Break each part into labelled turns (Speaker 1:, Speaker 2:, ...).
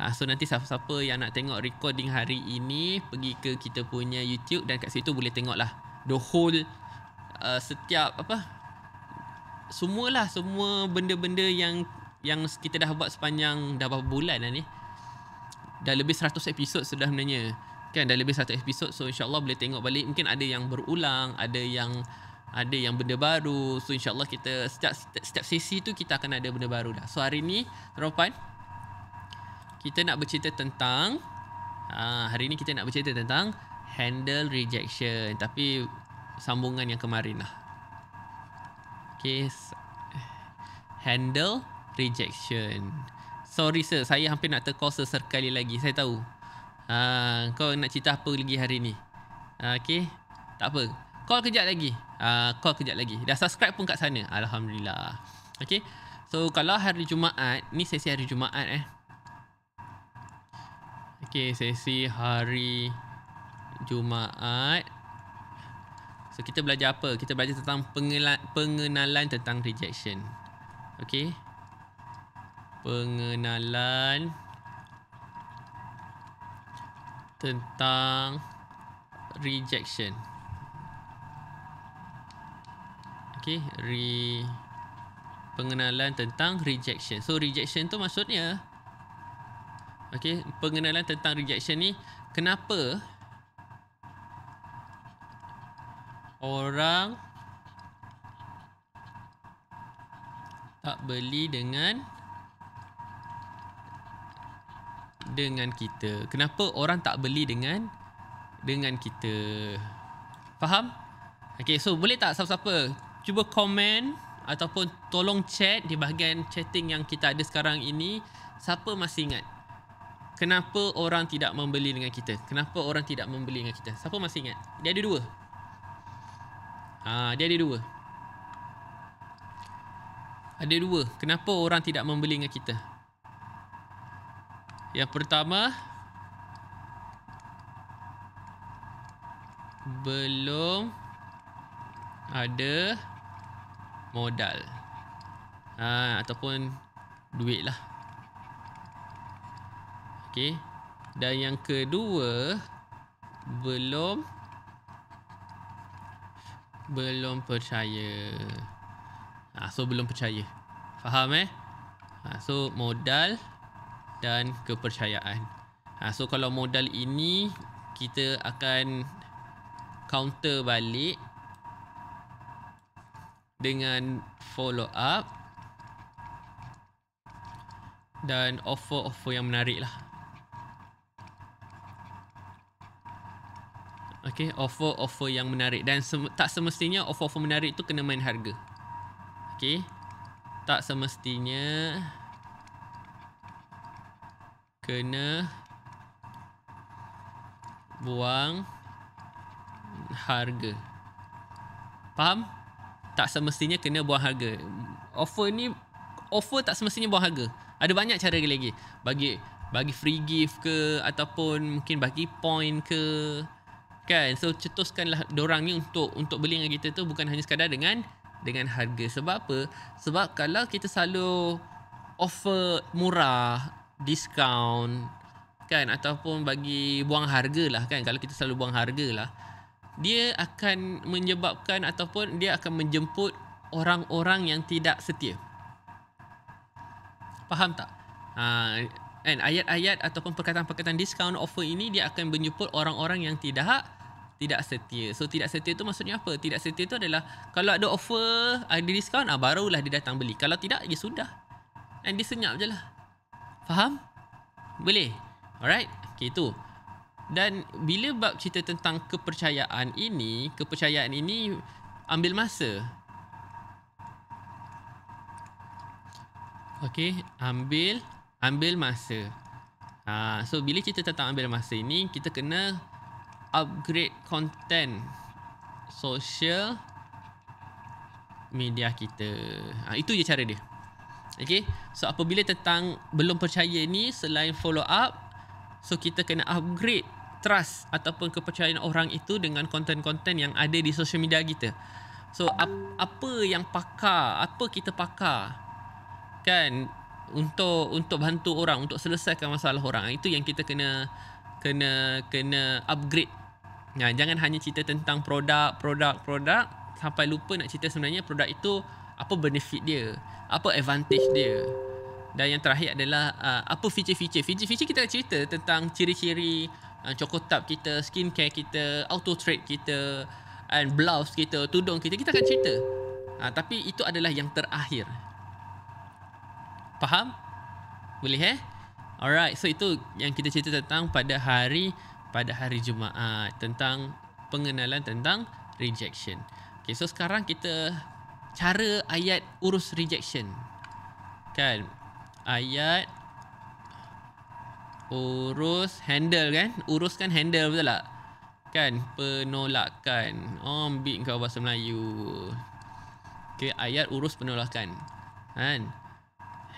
Speaker 1: Ha, so nanti siapa-siapa yang nak tengok recording hari ini pergi ke kita punya YouTube dan kat situ boleh tengok lah the whole uh, setiap apa semualah semua benda-benda yang yang kita dah buat sepanjang dah berapa bulan dah ni dah lebih 100 episod sudah sebenarnya kan dah lebih 100 episod so insyaallah boleh tengok balik mungkin ada yang berulang ada yang ada yang benda baru so insyaallah kita setiap setiap sesi tu kita akan ada benda baru dah so hari ni Ropan kita nak bercerita tentang ha, hari ni kita nak bercerita tentang handle rejection tapi sambungan yang kemarin lah okay handle rejection sorry sir saya hampir nak terkos sekali lagi saya tahu uh, kau nak cerita apa lagi hari ni uh, ha, okay tak apa call kejap lagi uh, call kejap lagi dah subscribe pun kat sana Alhamdulillah okay so kalau hari Jumaat ni sesi hari Jumaat eh Okay, sesi hari Jumaat. So, kita belajar apa? Kita belajar tentang pengenalan tentang rejection. Okay. Pengenalan tentang rejection. Okay, re pengenalan tentang rejection. So, rejection tu maksudnya Okey, pengenalan tentang rejection ni kenapa orang tak beli dengan dengan kita. Kenapa orang tak beli dengan dengan kita? Faham? Okey, so boleh tak siapa-siapa cuba komen ataupun tolong chat di bahagian chatting yang kita ada sekarang ini siapa masih ingat Kenapa orang tidak membeli dengan kita? Kenapa orang tidak membeli dengan kita? Siapa masih ingat? Dia ada dua. Ha, dia ada dua. Ada dua. Kenapa orang tidak membeli dengan kita? Yang pertama belum ada modal. Ha, ataupun duit lah. Okey. Dan yang kedua belum belum percaya. Ha, so belum percaya. Faham eh? Ha, so modal dan kepercayaan. Ha, so kalau modal ini kita akan counter balik dengan follow up dan offer-offer yang menarik lah. Okay, offer-offer yang menarik dan sem- tak semestinya offer-offer menarik tu kena main harga. Okay, tak semestinya kena buang harga. Faham? Tak semestinya kena buang harga. Offer ni offer tak semestinya buang harga. Ada banyak cara lagi lagi. Bagi bagi free gift ke ataupun mungkin bagi point ke kan so cetuskanlah orang ni untuk untuk beli dengan kita tu bukan hanya sekadar dengan dengan harga sebab apa sebab kalau kita selalu offer murah discount kan ataupun bagi buang harga lah kan kalau kita selalu buang harga lah dia akan menyebabkan ataupun dia akan menjemput orang-orang yang tidak setia faham tak ha, ayat-ayat ataupun perkataan-perkataan discount offer ini dia akan menjemput orang-orang yang tidak tidak setia. So tidak setia tu maksudnya apa? Tidak setia tu adalah kalau ada offer, ada ah, diskaun, ah barulah dia datang beli. Kalau tidak, dia ya sudah. And dia senyap je lah. Faham? Boleh? Alright? Okay, tu. Dan bila bab cerita tentang kepercayaan ini, kepercayaan ini ambil masa. Okay, ambil ambil masa. Ha, so bila cerita tentang ambil masa ini, kita kena upgrade content social media kita. Ha, itu je cara dia. Okay. So apabila tentang belum percaya ni selain follow up. So kita kena upgrade trust ataupun kepercayaan orang itu dengan konten-konten yang ada di social media kita. So ap- apa yang pakar, apa kita pakar kan untuk untuk bantu orang untuk selesaikan masalah orang itu yang kita kena kena kena upgrade Ya, jangan hanya cerita tentang produk, produk, produk sampai lupa nak cerita sebenarnya produk itu apa benefit dia, apa advantage dia. Dan yang terakhir adalah uh, apa feature-feature. Feature-feature kita nak cerita tentang ciri-ciri uh, cokotap kita, skin care kita, auto trade kita and blouse kita, tudung kita, kita akan cerita. Ha, tapi itu adalah yang terakhir. Faham? Boleh eh? Alright, so itu yang kita cerita tentang pada hari pada hari Jumaat tentang pengenalan tentang rejection. Okay, so sekarang kita cara ayat urus rejection. Kan? Ayat urus handle kan? Uruskan handle betul tak? Kan? Penolakan. Oh, ambil kau bahasa Melayu. Okay, ayat urus penolakan. Kan?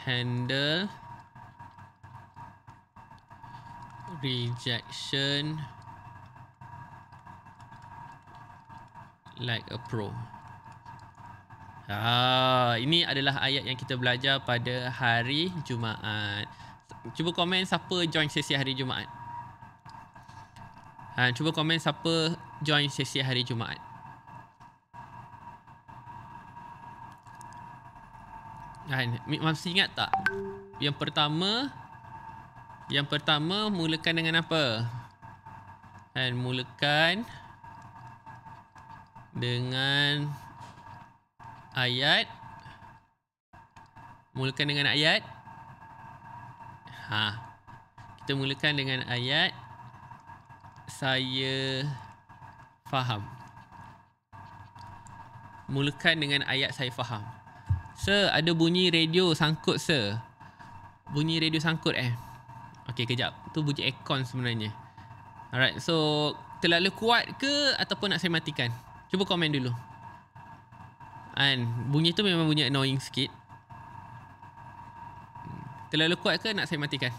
Speaker 1: Handle rejection like a pro. Ha, ini adalah ayat yang kita belajar pada hari Jumaat. Cuba komen siapa join sesi hari Jumaat. Ha, cuba komen siapa join sesi hari Jumaat. Ha, masih ingat tak? Yang pertama, yang pertama mulakan dengan apa? Dan mulakan dengan ayat mulakan dengan ayat ha kita mulakan dengan ayat saya faham mulakan dengan ayat saya faham sir ada bunyi radio sangkut sir bunyi radio sangkut eh Okay kejap Tu bunyi aircon sebenarnya Alright so Terlalu kuat ke Ataupun nak saya matikan Cuba komen dulu Kan Bunyi tu memang bunyi annoying sikit Terlalu kuat ke nak saya matikan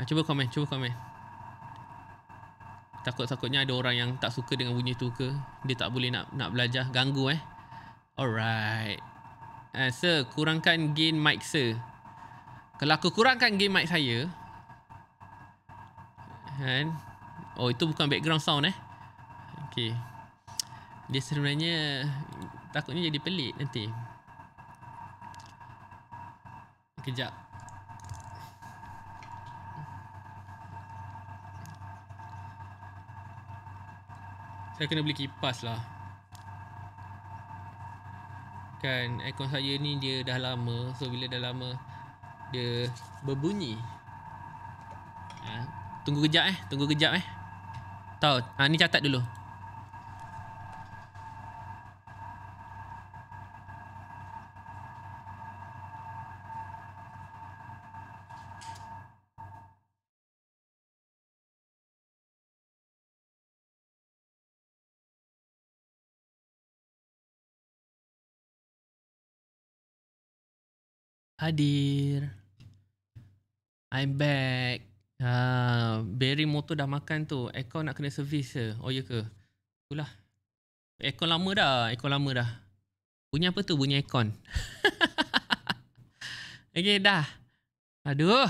Speaker 1: ha, Cuba komen Cuba komen Takut-takutnya ada orang yang tak suka dengan bunyi tu ke Dia tak boleh nak nak belajar Ganggu eh Alright Uh, sir, kurangkan gain mic, sir. Kalau aku kurangkan gain mic saya. Kan? Oh, itu bukan background sound eh. Okay. Dia sebenarnya takutnya jadi pelik nanti. Kejap. Saya kena beli kipas lah kan aircon saya ni dia dah lama so bila dah lama dia berbunyi ha, tunggu kejap eh tunggu kejap eh tahu ha, ni catat dulu hadir. I'm back. Ha, Barry motor dah makan tu. Aircon nak kena servis ke? Oh ya ke? Itulah. Aircon lama dah. Aircon lama dah. Bunyi apa tu bunyi aircon? okay dah. Aduh.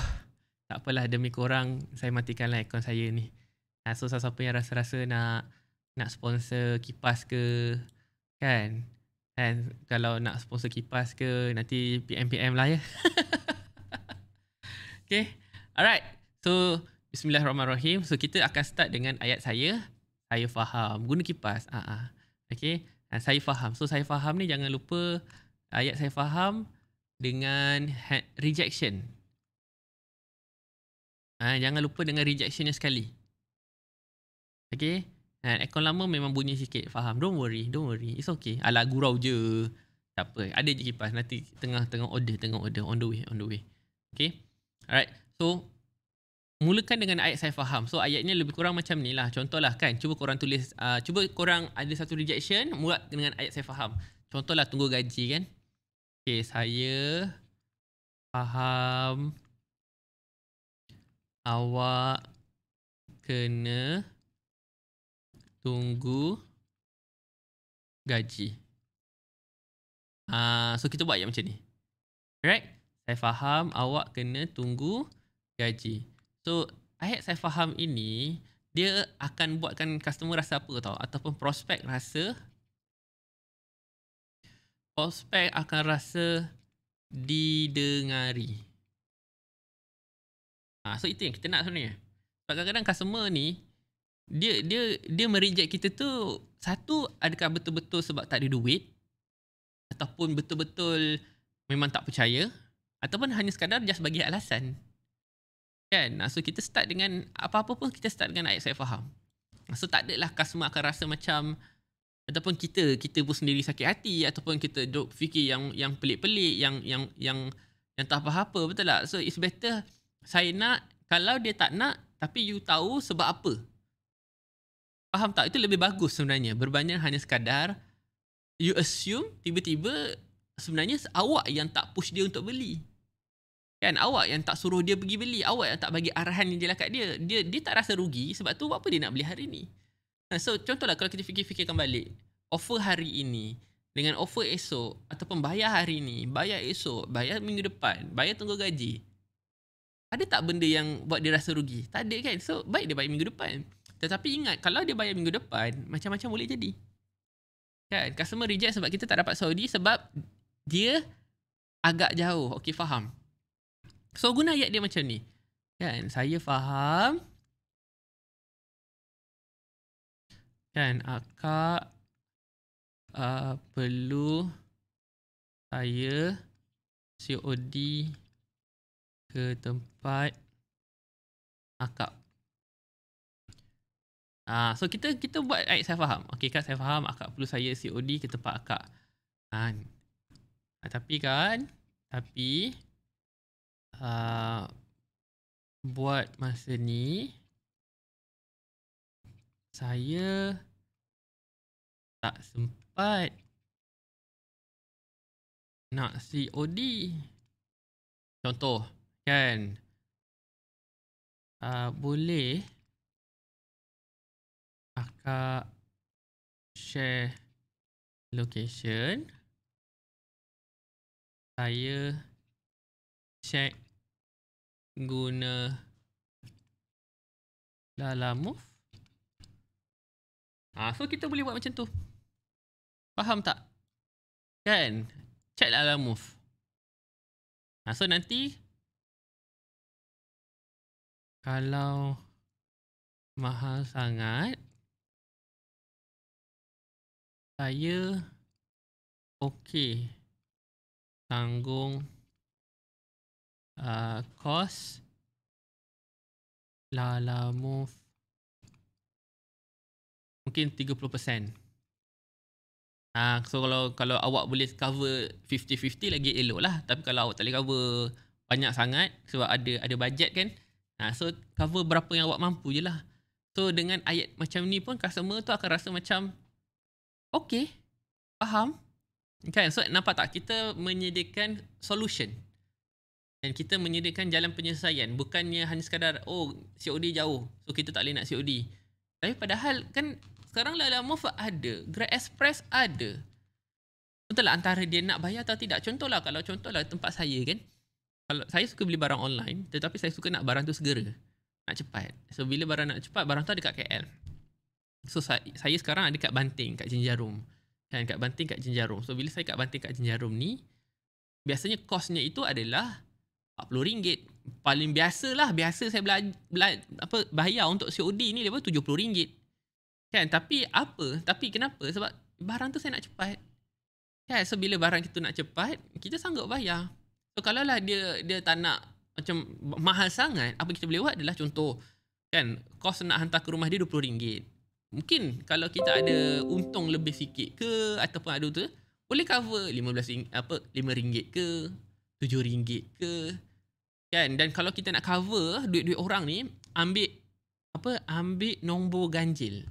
Speaker 1: Tak apalah demi korang saya matikanlah aircon saya ni. Ha, so siapa yang rasa-rasa nak nak sponsor kipas ke kan Kan kalau nak sponsor kipas ke nanti PM-PM lah ya. okay. Alright. So Bismillahirrahmanirrahim. So kita akan start dengan ayat saya. Saya faham. Guna kipas. Ah ah. Okay. Ha, saya faham. So saya faham ni jangan lupa ayat saya faham dengan rejection. Ah ha, jangan lupa dengan rejectionnya sekali. Okay. Kan, aircon lama memang bunyi sikit. Faham? Don't worry. Don't worry. It's okay. Ala gurau je. Tak apa. Ada je kipas. Nanti tengah-tengah order. Tengah order. On the way. On the way. Okay. Alright. So, mulakan dengan ayat saya faham. So, ayatnya lebih kurang macam ni lah. Contohlah kan. Cuba korang tulis. Uh, cuba korang ada satu rejection. Mulak dengan ayat saya faham. Contohlah tunggu gaji kan. Okay. Saya faham awak
Speaker 2: kena tunggu
Speaker 1: gaji. Ah, uh, so kita buat yang macam ni. Alright? Saya faham awak kena tunggu gaji. So, ayat saya faham ini, dia akan buatkan customer rasa apa tau? Ataupun prospek rasa, prospek akan rasa didengari. Ah, uh, so, itu yang kita nak sebenarnya. Sebab kadang-kadang customer ni, dia dia dia mereject kita tu satu adakah betul-betul sebab tak ada duit ataupun betul-betul memang tak percaya ataupun hanya sekadar just bagi alasan kan so kita start dengan apa-apa pun kita start dengan ayat saya faham so tak adalah customer akan rasa macam ataupun kita kita pun sendiri sakit hati ataupun kita duk fikir yang yang pelik-pelik yang yang yang yang tak apa-apa betul tak so it's better saya nak kalau dia tak nak tapi you tahu sebab apa faham tak itu lebih bagus sebenarnya berbanding hanya sekadar you assume tiba-tiba sebenarnya awak yang tak push dia untuk beli kan awak yang tak suruh dia pergi beli awak yang tak bagi arahan yang jelas kat dia dia dia tak rasa rugi sebab tu apa dia nak beli hari ni ha, so contohlah kalau kita fikir-fikirkan balik offer hari ini dengan offer esok ataupun bayar hari ini, bayar esok bayar minggu depan bayar tunggu gaji ada tak benda yang buat dia rasa rugi tak ada kan so baik dia bayar minggu depan tetapi ingat kalau dia bayar minggu depan, macam-macam boleh jadi. Kan? Customer reject sebab kita tak dapat Saudi sebab dia agak jauh. Okey faham. So, guna ayat dia macam ni. Kan? Saya faham.
Speaker 2: Kan? Akak uh, perlu saya COD
Speaker 1: ke tempat akak Ah, so kita kita buat right, saya faham. Okey kak saya faham akak perlu saya COD ke tempat akak. Kan. Ah, tapi kan tapi uh, buat masa ni
Speaker 2: saya tak sempat nak COD contoh kan uh, boleh akak ah, share location saya check guna dalam move ah so kita boleh buat macam tu faham tak kan check dalam move ah so nanti kalau mahal sangat saya okey tanggung uh, cost lala move
Speaker 1: mungkin 30% Ah, uh, so kalau kalau awak boleh cover 50-50 lagi elok lah tapi kalau awak tak boleh cover banyak sangat sebab ada ada bajet kan Ah, uh, so cover berapa yang awak mampu je lah so dengan ayat macam ni pun customer tu akan rasa macam Okay. Faham. Kan? So nampak tak? Kita menyediakan solution. Dan kita menyediakan jalan penyelesaian. Bukannya hanya sekadar, oh COD jauh. So kita tak boleh nak COD. Tapi padahal kan sekarang lah Lala Move ada. Grab Express ada. Contoh lah antara dia nak bayar atau tidak. contoh lah kalau contoh lah tempat saya kan. Kalau saya suka beli barang online. Tetapi saya suka nak barang tu segera. Nak cepat. So bila barang nak cepat, barang tu ada kat KL. So saya, saya sekarang ada kat banting kat jenjarum. Kan kat banting kat jenjarum. So bila saya kat banting kat jenjarum ni biasanya kosnya itu adalah RM40. Paling biasa lah, biasa saya bela, bela, apa bayar untuk COD ni dia RM70. Kan tapi apa? Tapi kenapa? Sebab barang tu saya nak cepat. Kan so bila barang kita nak cepat, kita sanggup bayar. So kalau lah dia dia tak nak macam mahal sangat, apa kita boleh buat adalah contoh kan kos nak hantar ke rumah dia RM20 Mungkin kalau kita ada untung lebih sikit ke ataupun ada tu boleh cover 15 ring, apa 5 ringgit ke 7 ringgit ke kan dan kalau kita nak cover duit-duit orang ni ambil apa ambil nombor ganjil.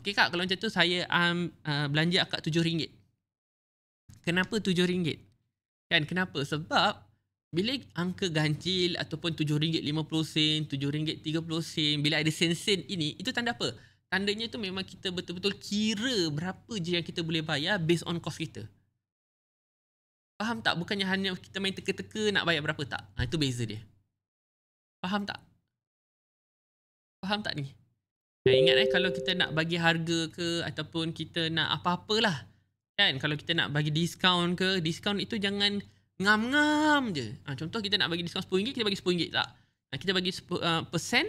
Speaker 1: Okey kak kalau macam tu saya um, uh, belanja akak 7 ringgit. Kenapa 7 ringgit? Kan kenapa? Sebab bila angka ganjil ataupun 7 ringgit 50 sen, 7 ringgit 30 sen, bila ada sen-sen ini itu tanda apa? Tandanya tu memang kita betul-betul kira berapa je yang kita boleh bayar based on cost kita. Faham tak? Bukannya hanya kita main teka-teka nak bayar berapa tak. Ha, itu beza dia. Faham tak? Faham tak ni? Ya, ingat eh kalau kita nak bagi harga ke ataupun kita nak apa-apalah. Kan? Kalau kita nak bagi diskaun ke, diskaun itu jangan ngam-ngam je. Ha, contoh kita nak bagi diskaun RM10, kita bagi RM10 tak? Ha, kita bagi uh, persen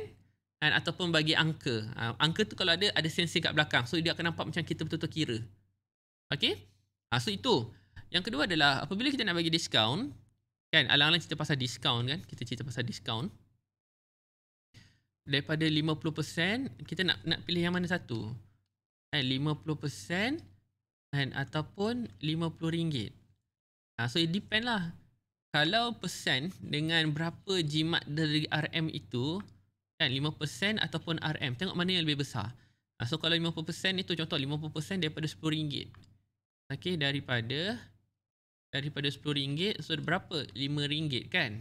Speaker 1: kan ataupun bagi angka. Ha, angka tu kalau ada ada sensi kat belakang. So dia akan nampak macam kita betul-betul kira. okay? Ha, so itu. Yang kedua adalah apabila kita nak bagi diskaun kan alang-alang cerita pasal diskaun kan kita cerita pasal diskaun daripada 50% kita nak nak pilih yang mana satu kan 50% kan ataupun RM50 ha, so it depend lah kalau persen dengan berapa jimat dari RM itu kan 5% ataupun RM tengok mana yang lebih besar ah, so kalau 50% itu contoh 50% daripada RM10 okey daripada daripada RM10 so berapa RM5 kan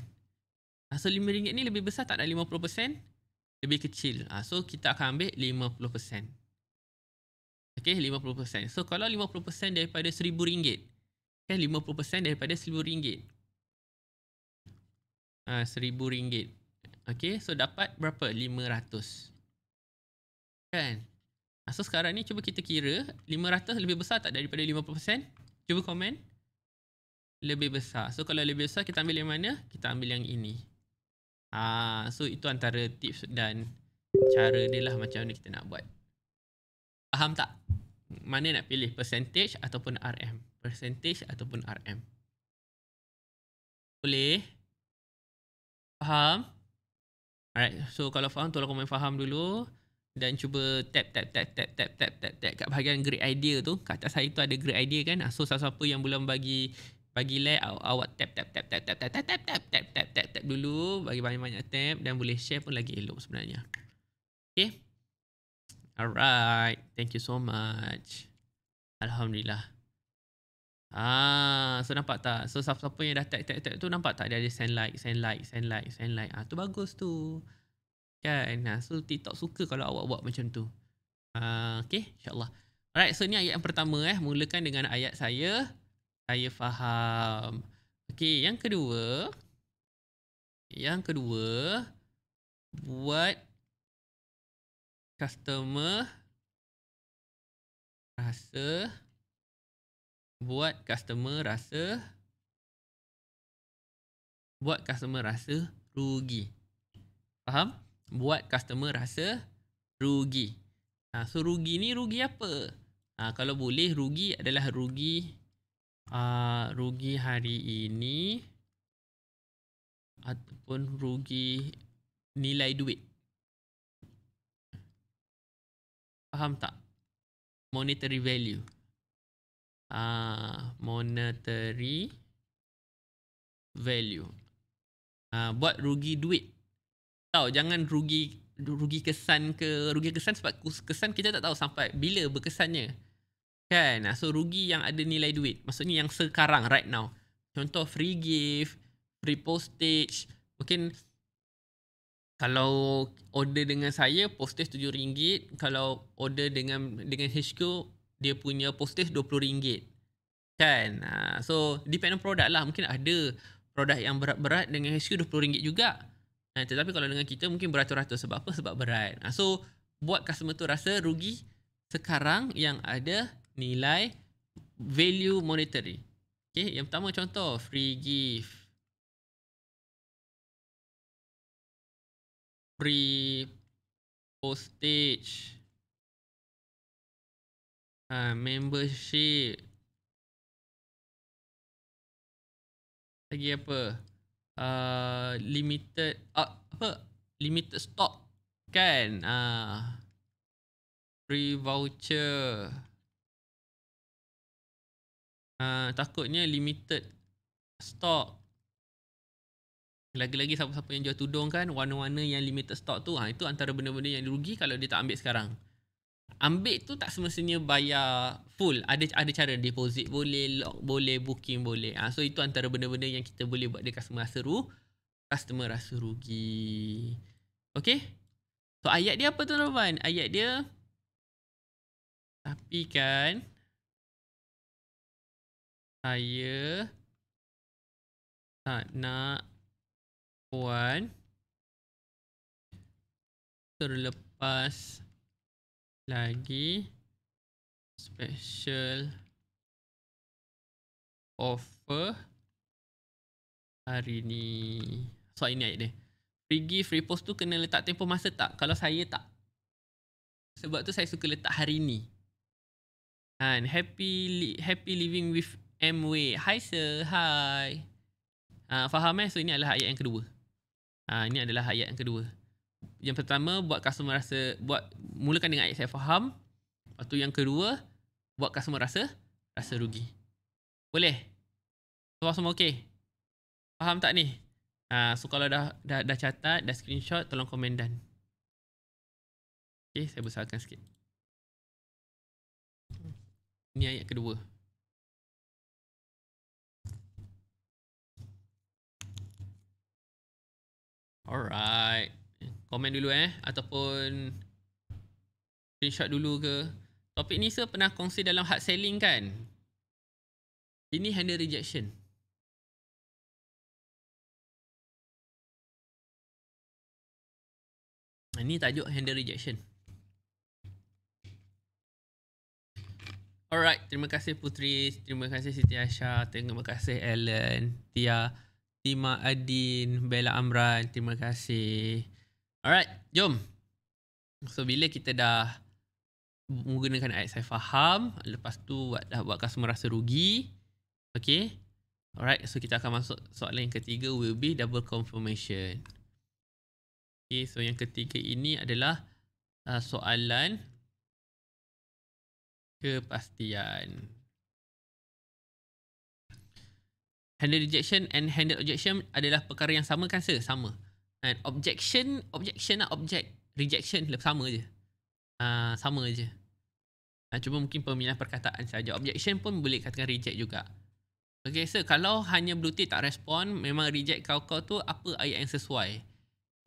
Speaker 1: ah, so RM5 ni lebih besar tak dah 50% lebih kecil ah, so kita akan ambil 50% okey 50% so kalau 50% daripada RM1000 kan 50% daripada RM1000 ah RM1000 Okay so dapat berapa? 500 Kan? Ah, so sekarang ni cuba kita kira 500 lebih besar tak daripada 50%? Cuba komen Lebih besar So kalau lebih besar kita ambil yang mana? Kita ambil yang ini Ah, So itu antara tips dan Cara dia lah macam mana kita nak buat Faham tak? Mana nak pilih? Percentage ataupun RM? Percentage ataupun RM? Boleh? Faham? Alright, so kalau faham tolong komen faham dulu dan cuba tap tap tap tap tap tap tap tap kat bahagian great idea tu. Kat atas saya tu ada great idea kan. So siapa-siapa yang belum bagi bagi like awak tap tap tap tap tap tap tap tap tap tap tap tap tap dulu bagi banyak-banyak tap dan boleh share pun lagi elok sebenarnya. Okay. Alright, thank you so much. Alhamdulillah. Ah, so nampak tak? So siapa-siapa yang dah tag tag tag tu nampak tak dia ada send like, send like, send like, send like. Ah, tu bagus tu. Kan? Nah, so TikTok suka kalau awak buat macam tu. Ah, okey, insya-Allah. Alright, so ni ayat yang pertama eh. Mulakan dengan ayat saya. Saya faham. Okay, yang kedua yang kedua buat
Speaker 2: customer rasa
Speaker 1: buat customer rasa buat customer rasa rugi. Faham? Buat customer rasa rugi. Ha, so rugi ni rugi apa? Ha, kalau boleh rugi adalah rugi uh, rugi hari ini ataupun rugi nilai duit. Faham tak? Monetary value. Ah, monetary value. Ah, buat rugi duit. Tahu jangan rugi rugi kesan ke rugi kesan sebab kesan kita tak tahu sampai bila berkesannya. Kan? Ah, so rugi yang ada nilai duit. Maksudnya yang sekarang right now. Contoh free gift, free postage. Mungkin kalau order dengan saya postage RM7. Kalau order dengan dengan HQ dia punya postage RM20 kan ha, so depend on product lah mungkin ada produk yang berat-berat dengan HQ RM20 juga ha, tetapi kalau dengan kita mungkin beratus-ratus sebab apa? sebab berat ha, so buat customer tu rasa rugi sekarang yang ada nilai value monetary okay, yang pertama contoh free gift
Speaker 2: free postage uh, membership lagi apa
Speaker 1: uh, limited uh, apa limited stock kan uh, free voucher uh, takutnya limited stock lagi-lagi siapa-siapa yang jual tudung kan warna-warna yang limited stock tu ha, itu antara benda-benda yang dirugi kalau dia tak ambil sekarang ambil tu tak semestinya bayar full ada ada cara deposit boleh lock boleh booking boleh ha, so itu antara benda-benda yang kita boleh buat dekat customer rasa rugi customer rasa rugi Okay. so ayat dia apa tu, tuan ayat dia tapi kan
Speaker 2: saya tak nak puan terlepas lagi special
Speaker 1: offer hari ni so ini ayat dia free gift free post tu kena letak tempoh masa tak kalau saya tak sebab tu saya suka letak hari ni and happy li- happy living with mw hi sir hi uh, faham eh so ini adalah ayat yang kedua uh, ini adalah ayat yang kedua yang pertama buat customer rasa buat mulakan dengan ayat saya faham lepas yang kedua buat customer rasa rasa rugi boleh semua semua okey faham tak ni ha, so kalau dah, dah dah catat dah screenshot tolong komen dan okey saya besarkan sikit Ini ayat kedua Alright komen dulu eh ataupun screenshot dulu ke topik ni saya pernah kongsi dalam hard selling kan
Speaker 2: ini handle rejection ini tajuk handle rejection
Speaker 1: Alright, terima kasih Putri, terima kasih Siti Aisyah, terima kasih Alan, Tia, Tima Adin, Bella Amran, terima kasih. Alright, jom. So bila kita dah menggunakan ayat saya faham, lepas tu buat, dah buat customer rasa rugi. Okay. Alright, so kita akan masuk soalan yang ketiga will be double confirmation. Okay, so yang ketiga ini adalah uh, soalan kepastian. Handle rejection and handle objection adalah perkara yang sama kan sir? Sama kan objection objection lah object rejection lebih sama je uh, sama je uh, cuma mungkin pemilihan perkataan saja objection pun boleh katakan reject juga okay so kalau hanya blue tak respon memang reject kau kau tu apa ayat yang sesuai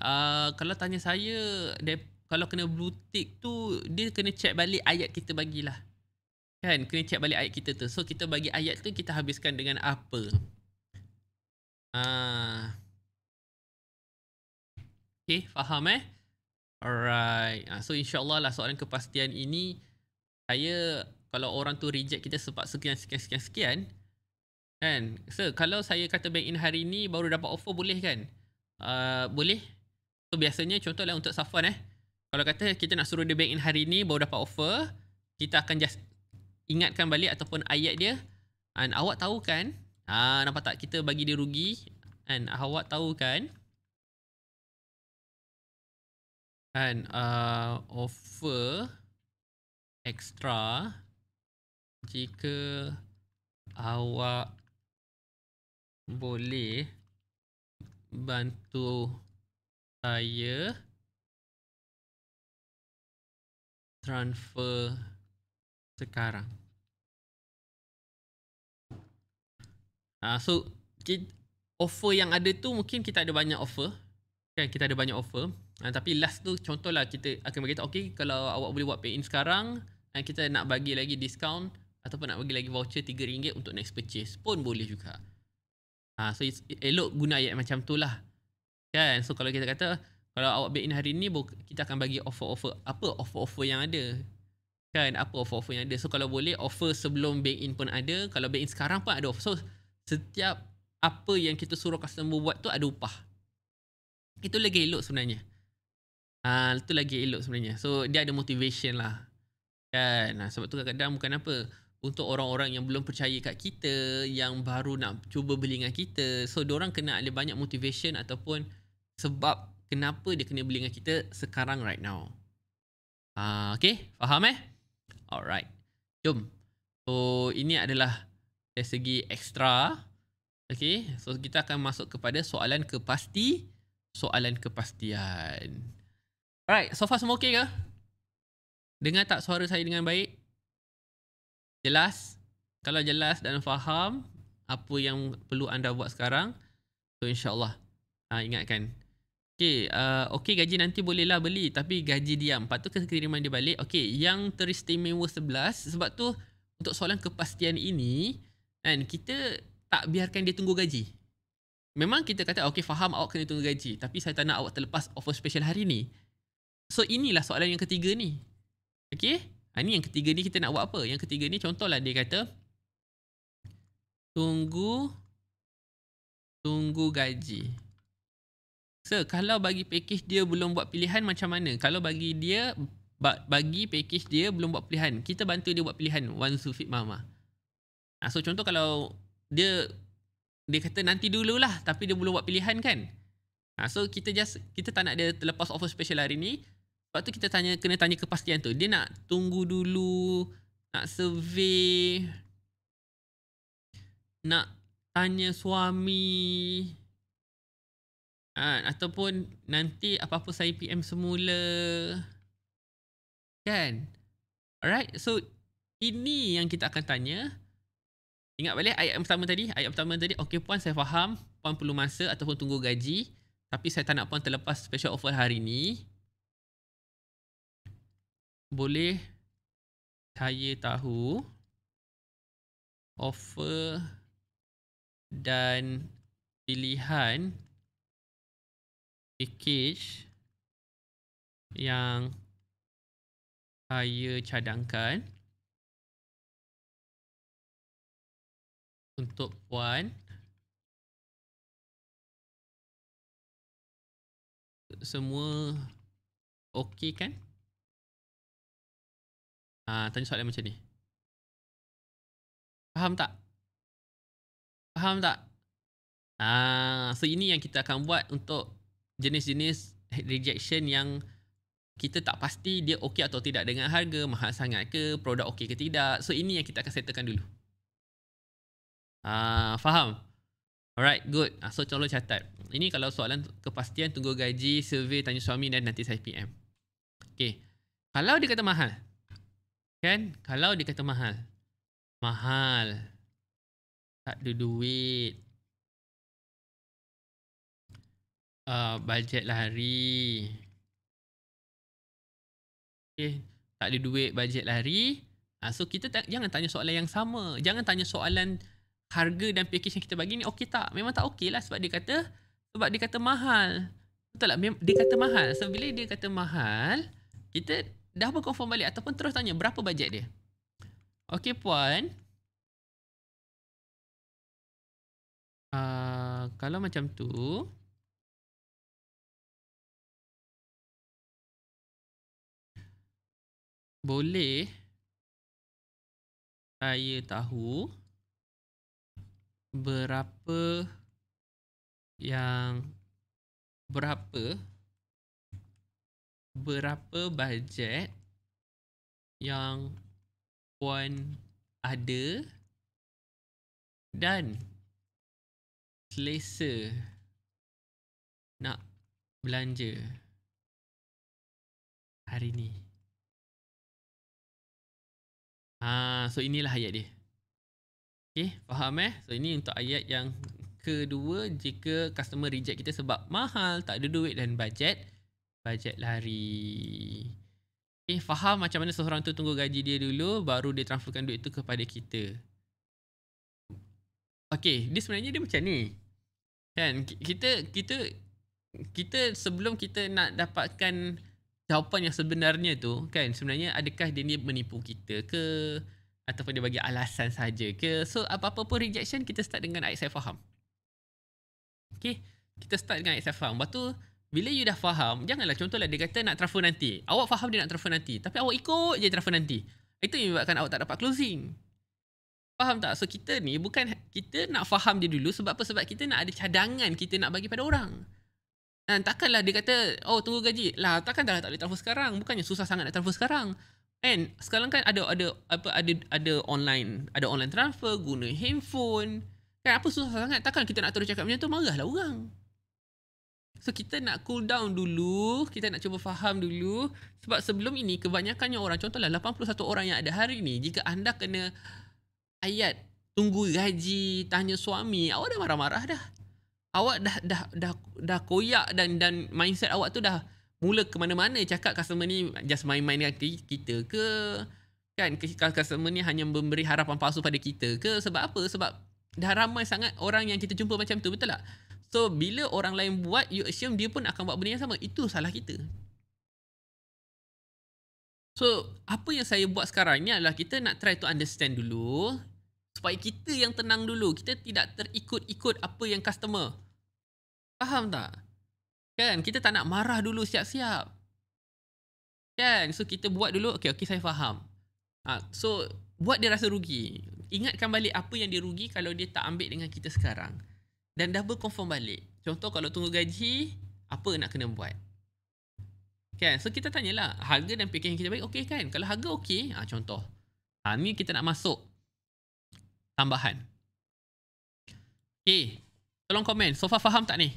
Speaker 1: uh, kalau tanya saya dia, kalau kena blue tu dia kena check balik ayat kita bagilah kan kena check balik ayat kita tu so kita bagi ayat tu kita habiskan dengan apa uh, Okay, faham eh? Alright. Ah, so, insyaAllah lah soalan kepastian ini, saya kalau orang tu reject kita sebab sekian, sekian, sekian, sekian, kan? So, kalau saya kata bank in hari ni baru dapat offer, boleh kan? Uh, boleh. So, biasanya contohlah untuk Safwan eh. Kalau kata kita nak suruh dia bank in hari ni baru dapat offer, kita akan just ingatkan balik ataupun ayat dia. And awak tahu kan? Ah, nampak tak kita bagi dia rugi? And awak tahu kan? kan uh,
Speaker 2: offer extra jika awak boleh bantu saya transfer sekarang.
Speaker 1: Ah uh, so kita, offer yang ada tu mungkin kita ada banyak offer. Kan kita ada banyak offer. Uh, tapi last tu contohlah kita akan beritahu okay kalau awak boleh buat pay in sekarang dan ha, kita nak bagi lagi discount ataupun nak bagi lagi voucher RM3 untuk next purchase pun boleh juga. Ha, so it's, it, elok guna ayat macam tu lah. Kan? So kalau kita kata kalau awak pay in hari ni kita akan bagi offer-offer apa offer-offer yang ada. Kan? Apa offer-offer yang ada. So kalau boleh offer sebelum pay in pun ada. Kalau pay in sekarang pun ada offer. So setiap apa yang kita suruh customer buat tu ada upah. Itu lagi elok sebenarnya. Ah, uh, tu lagi elok sebenarnya. So dia ada motivation lah. Kan? Nah, sebab tu kadang-kadang bukan apa. Untuk orang-orang yang belum percaya kat kita, yang baru nak cuba beli dengan kita. So orang kena ada banyak motivation ataupun sebab kenapa dia kena beli dengan kita sekarang right now. Ah, uh, okay? Faham eh? Alright. Jom. So ini adalah dari segi extra. Okay, so kita akan masuk kepada soalan kepasti. Soalan kepastian. Alright, so far semua okay ke? Dengar tak suara saya dengan baik? Jelas? Kalau jelas dan faham apa yang perlu anda buat sekarang, so insyaAllah ha, ingatkan. Okay, uh, ah, okay gaji nanti bolehlah beli tapi gaji diam. Lepas tu kesekiriman dia balik. Okay, yang teristimewa sebelas sebab tu untuk soalan kepastian ini kan, kita tak biarkan dia tunggu gaji. Memang kita kata okay faham awak kena tunggu gaji tapi saya tak nak awak terlepas offer special hari ni. So inilah soalan yang ketiga ni. Okay? Ha, ni yang ketiga ni kita nak buat apa? Yang ketiga ni contohlah dia kata tunggu tunggu gaji. So kalau bagi package dia belum buat pilihan macam mana? Kalau bagi dia bagi package dia belum buat pilihan. Kita bantu dia buat pilihan one sufit mama. Ha, so contoh kalau dia dia kata nanti dululah tapi dia belum buat pilihan kan? Ha, so kita just kita tak nak dia terlepas offer special hari ni sebab tu kita tanya kena tanya kepastian tu. Dia nak tunggu dulu nak survey nak tanya suami ha, ataupun nanti apa-apa saya PM semula kan alright so ini yang kita akan tanya ingat balik ayat yang pertama tadi ayat pertama tadi okey puan saya faham puan perlu masa ataupun tunggu gaji tapi saya tak nak puan terlepas special offer hari ni
Speaker 2: boleh saya tahu offer dan pilihan package yang saya cadangkan untuk puan semua okey kan Ah, tanya soalan macam ni. Faham
Speaker 1: tak? Faham tak? Ah, so ini yang kita akan buat untuk jenis-jenis rejection yang kita tak pasti dia okey atau tidak dengan harga, mahal sangat ke, produk okey ke tidak. So ini yang kita akan settlekan dulu. Ah, faham? Alright, good. Ah, so, colo catat. Ini kalau soalan kepastian, tunggu gaji, survey, tanya suami dan nanti saya PM. Okay. Kalau dia kata mahal, Kan? Kalau dia kata mahal. Mahal.
Speaker 2: Tak ada duit.
Speaker 1: Uh, ah, bajet lari. Okay. Eh, tak ada duit, bajet lari. Uh, so, kita tak, jangan tanya soalan yang sama. Jangan tanya soalan harga dan package yang kita bagi ni okey tak? Memang tak okey lah sebab dia kata sebab dia kata mahal. Betul tak? Dia kata mahal. So, bila dia kata mahal, kita Dah confirm balik ataupun terus tanya berapa bajet dia. Okey puan. Uh, kalau macam tu.
Speaker 2: Boleh. Saya tahu. Berapa. Yang.
Speaker 1: Berapa. Berapa berapa bajet yang puan ada
Speaker 2: dan selesa nak belanja hari ni.
Speaker 1: Ha, so inilah ayat dia. Okay, faham eh? So ini untuk ayat yang kedua jika customer reject kita sebab mahal, tak ada duit dan budget bajet lari. Okay, eh, faham macam mana seseorang tu tunggu gaji dia dulu baru dia transferkan duit tu kepada kita. Okay, dia sebenarnya dia macam ni. Kan, kita kita kita sebelum kita nak dapatkan jawapan yang sebenarnya tu, kan, sebenarnya adakah dia ni menipu kita ke ataupun dia bagi alasan saja ke. So, apa-apa pun rejection kita start dengan I saya faham. Okay, kita start dengan I saya faham. Lepas tu, bila you dah faham, janganlah contohlah dia kata nak transfer nanti. Awak faham dia nak transfer nanti. Tapi awak ikut je transfer nanti. Itu yang menyebabkan awak tak dapat closing. Faham tak? So kita ni bukan kita nak faham dia dulu sebab apa? Sebab kita nak ada cadangan kita nak bagi pada orang. Dan takkanlah dia kata, oh tunggu gaji. Lah takkan dah tak boleh transfer sekarang. Bukannya susah sangat nak transfer sekarang. And sekarang kan ada ada apa ada ada online ada online transfer guna handphone. Kan apa susah sangat? Takkan kita nak terus cakap macam tu marahlah orang. So kita nak cool down dulu, kita nak cuba faham dulu sebab sebelum ini kebanyakannya orang contohlah 81 orang yang ada hari ni jika anda kena ayat tunggu gaji, tanya suami, awak dah marah-marah dah. Awak dah dah dah dah, koyak dan dan mindset awak tu dah mula ke mana-mana cakap customer ni just main-main dengan kita ke kan customer ni hanya memberi harapan palsu pada kita ke sebab apa? Sebab dah ramai sangat orang yang kita jumpa macam tu betul tak? So bila orang lain buat You assume dia pun akan buat benda yang sama Itu salah kita So apa yang saya buat sekarang ni adalah Kita nak try to understand dulu Supaya kita yang tenang dulu Kita tidak terikut-ikut apa yang customer Faham tak? Kan kita tak nak marah dulu siap-siap Kan so kita buat dulu Okay okay saya faham ha, So buat dia rasa rugi Ingatkan balik apa yang dia rugi Kalau dia tak ambil dengan kita sekarang dan dah confirm balik. Contoh kalau tunggu gaji, apa nak kena buat? Kan? So kita tanyalah harga dan packaging kita baik okey kan? Kalau harga okey, ha, contoh. Ha, ni kita nak masuk tambahan. Okay, tolong komen. Sofa faham tak ni?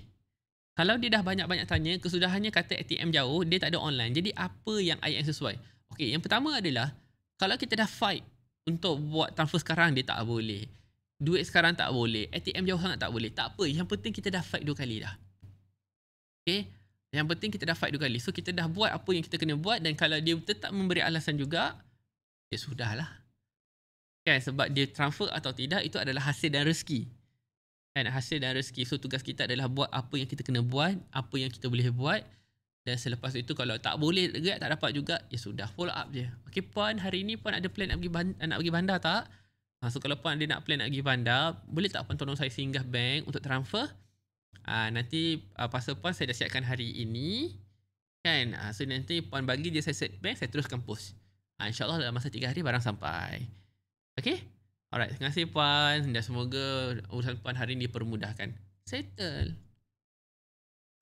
Speaker 1: Kalau dia dah banyak-banyak tanya, kesudahannya kata ATM jauh, dia tak ada online. Jadi apa yang IM sesuai? Okay, yang pertama adalah kalau kita dah fight untuk buat transfer sekarang, dia tak boleh. Duit sekarang tak boleh. ATM jauh sangat tak boleh. Tak apa. Yang penting kita dah fight dua kali dah. Okay. Yang penting kita dah fight dua kali. So kita dah buat apa yang kita kena buat. Dan kalau dia tetap memberi alasan juga. Ya sudahlah. Kan sebab dia transfer atau tidak. Itu adalah hasil dan rezeki. Kan hasil dan rezeki. So tugas kita adalah buat apa yang kita kena buat. Apa yang kita boleh buat. Dan selepas itu kalau tak boleh tak dapat juga. Ya sudah follow up je. Okay puan hari ini puan ada plan nak pergi bandar, nak pergi bandar tak? Tak. Ha, so kalau puan dia nak plan nak pergi bandar, boleh tak puan tolong saya singgah bank untuk transfer? Ha, nanti uh, pasal puan saya dah siapkan hari ini. Kan? Ha, so nanti puan bagi dia saya set bank, saya teruskan post. Ha, InsyaAllah dalam masa tiga hari barang sampai. Okay? Alright, terima kasih puan. Dan semoga urusan puan hari ini permudahkan. Settle.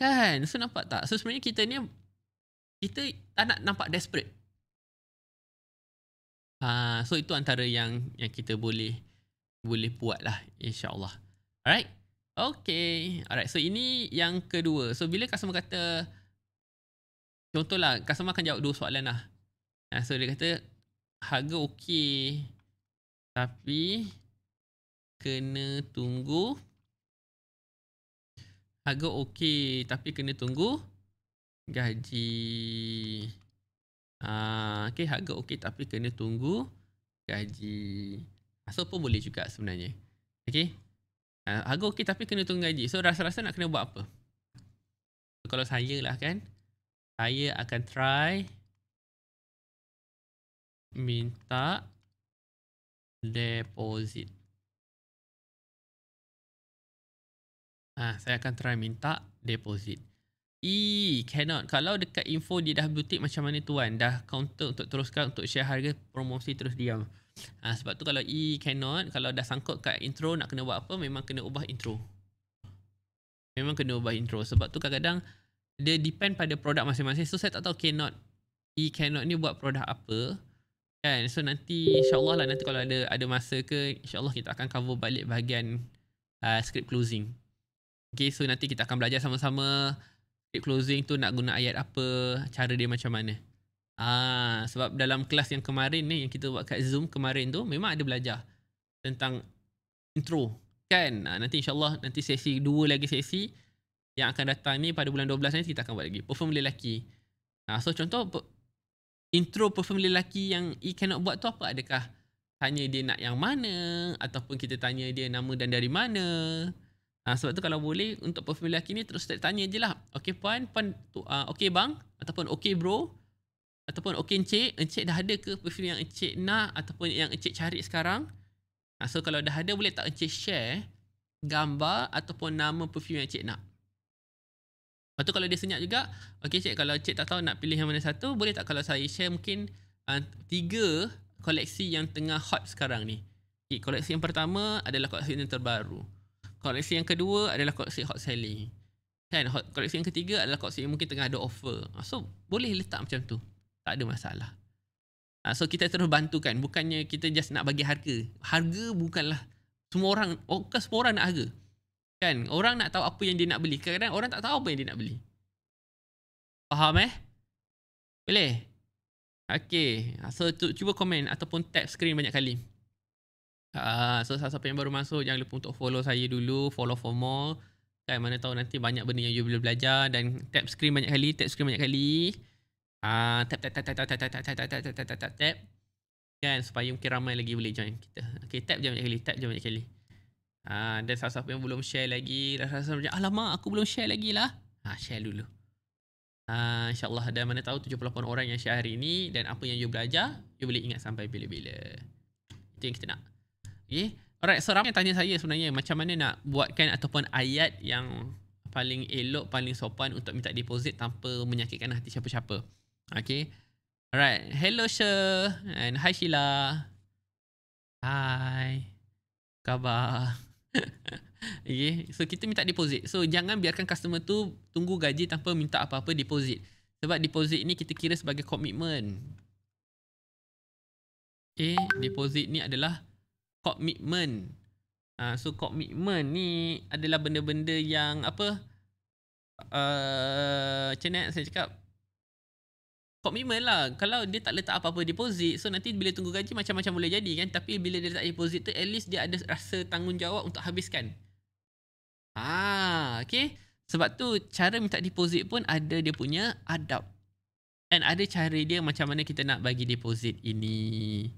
Speaker 1: Kan? So nampak tak? So sebenarnya kita ni, kita tak nak nampak desperate. Uh, so itu antara yang yang kita boleh boleh buat lah insyaAllah. Alright. Okay. Alright. So ini yang kedua. So bila customer kata contohlah customer akan jawab dua soalan lah. Uh, so dia kata harga okay tapi kena tunggu harga okay tapi kena tunggu gaji Ah, okay, harga okey tapi kena tunggu gaji. So pun boleh juga sebenarnya. Okay. Uh, ah, harga okey tapi kena tunggu gaji. So rasa-rasa nak kena buat apa? So, kalau saya lah kan. Saya akan try
Speaker 2: minta deposit.
Speaker 1: Ah, saya akan try minta deposit. E cannot. Kalau dekat info di dah butik macam mana tuan? Dah counter untuk teruskan untuk share harga promosi terus diam. Ha, sebab tu kalau E cannot. Kalau dah sangkut kat intro nak kena buat apa, memang kena ubah intro. Memang kena ubah intro. Sebab tu kadang-kadang dia depend pada produk masing-masing. So, saya tak tahu cannot. Eee, cannot ni buat produk apa. Kan? So, nanti insyaAllah lah nanti kalau ada ada masa ke, insyaAllah kita akan cover balik bahagian uh, script closing. Okay, so nanti kita akan belajar sama-sama. Tip closing tu nak guna ayat apa, cara dia macam mana. Ah, sebab dalam kelas yang kemarin ni yang kita buat kat Zoom kemarin tu memang ada belajar tentang intro. Kan? Ah, nanti insyaAllah nanti sesi dua lagi sesi yang akan datang ni pada bulan 12 ni kita akan buat lagi. Perform lelaki. Ah, so contoh intro perform lelaki yang E cannot buat tu apa? Adakah tanya dia nak yang mana? Ataupun kita tanya dia nama dan dari mana? Ha, sebab tu kalau boleh untuk perfume lelaki ni terus tanya je lah. Okay puan, puan tu, uh, okay bang ataupun okay bro ataupun okay encik. Encik dah ada ke perfume yang encik nak ataupun yang encik cari sekarang? Ha, so kalau dah ada boleh tak encik share gambar ataupun nama perfume yang encik nak? Lepas tu kalau dia senyap juga, okay encik kalau encik tak tahu nak pilih yang mana satu boleh tak kalau saya share mungkin uh, tiga koleksi yang tengah hot sekarang ni? Okay, koleksi yang pertama adalah koleksi yang terbaru koleksi yang kedua adalah koleksi hot selling kan hot, koleksi yang ketiga adalah koleksi yang mungkin tengah ada offer ah, so boleh letak macam tu tak ada masalah ah, so kita terus bantukan bukannya kita just nak bagi harga harga bukanlah semua orang oh, bukan semua orang nak harga kan orang nak tahu apa yang dia nak beli kadang-kadang orang tak tahu apa yang dia nak beli faham eh boleh Okay, ah, so tu, cuba komen ataupun tap screen banyak kali. Ah, so siapa yang baru masuk jangan lupa untuk follow saya dulu, follow for more. Kan mana tahu nanti banyak benda yang you boleh belajar dan tap screen banyak kali, tap screen banyak kali. Ah, tap tap tap tap tap tap tap tap tap tap tap tap tap tap tap tap kan supaya mungkin ramai lagi boleh join kita. Okay, tap je banyak kali, tap je banyak kali. Ha, dan siapa-siapa yang belum share lagi, dah rasa yang alamak aku belum share lagi lah. Ha, share dulu. Ha, InsyaAllah ada mana tahu 78 orang yang share hari ini dan apa yang you belajar, you boleh ingat sampai bila-bila. Itu yang kita nak. Okay. Eh, alright, so ramai yang tanya saya sebenarnya macam mana nak buatkan ataupun ayat yang paling elok, paling sopan untuk minta deposit tanpa menyakitkan hati siapa-siapa. Okay. Alright. Hello, Sher. And hi, Sheila. Hi. Khabar. okay. So, kita minta deposit. So, jangan biarkan customer tu tunggu gaji tanpa minta apa-apa deposit. Sebab deposit ni kita kira sebagai komitmen. Okay. Deposit ni adalah komitmen. Ha, ah, so komitmen ni adalah benda-benda yang apa? Uh, macam mana saya cakap? Komitmen lah. Kalau dia tak letak apa-apa deposit, so nanti bila tunggu gaji macam-macam boleh jadi kan. Tapi bila dia letak deposit tu, at least dia ada rasa tanggungjawab untuk habiskan. Ah, okay. Sebab tu cara minta deposit pun ada dia punya adab. And ada cara dia macam mana kita nak bagi deposit ini.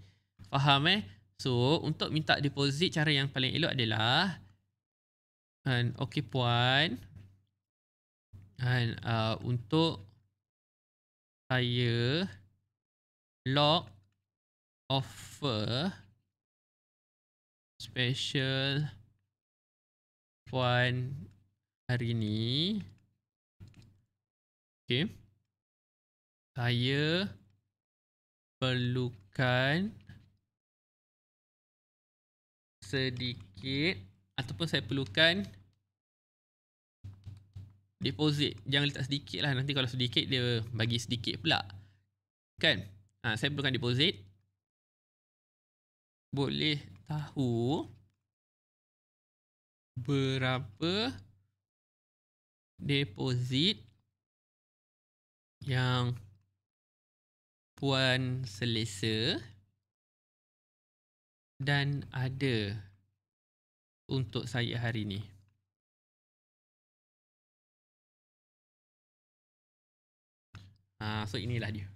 Speaker 1: Faham eh? So, untuk minta deposit cara yang paling elok adalah kan okey puan kan uh, untuk saya
Speaker 2: log offer special puan hari ni okey saya perlukan
Speaker 1: sedikit ataupun saya perlukan deposit jangan letak sedikit lah nanti kalau sedikit dia bagi sedikit pula kan ha, saya perlukan deposit boleh tahu
Speaker 2: berapa deposit yang puan selesa dan ada untuk saya hari ini. Ha, so inilah dia.